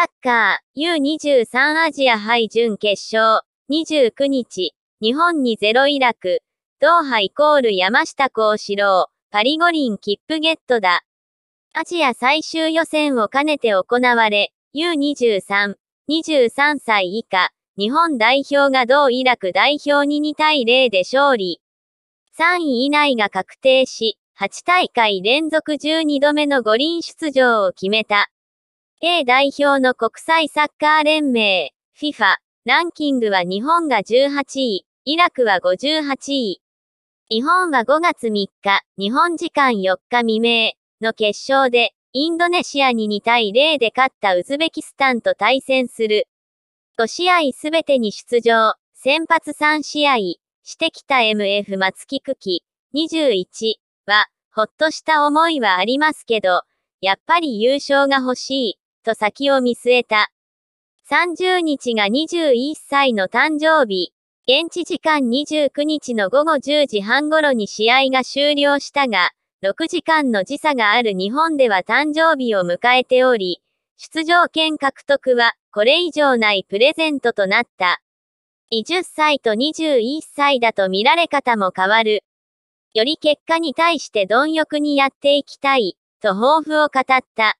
サッカー U23 アジア杯準決勝29日日本にゼロイラクドーハイコール山下幸四郎パリ五輪切符ゲットだアジア最終予選を兼ねて行われ U23 23歳以下日本代表が同イラク代表に2対0で勝利3位以内が確定し8大会連続12度目の五輪出場を決めた。A 代表の国際サッカー連盟、FIFA、ランキングは日本が18位、イラクは58位。日本は5月3日、日本時間4日未明の決勝で、インドネシアに2対0で勝ったウズベキスタンと対戦する。5試合すべてに出場、先発3試合、してきた MF 松木久喜21は、ほっとした思いはありますけど、やっぱり優勝が欲しい。と先を見据えた。30日が21歳の誕生日。現地時間29日の午後10時半頃に試合が終了したが、6時間の時差がある日本では誕生日を迎えており、出場権獲得はこれ以上ないプレゼントとなった。20歳と21歳だと見られ方も変わる。より結果に対して貪欲にやっていきたい、と抱負を語った。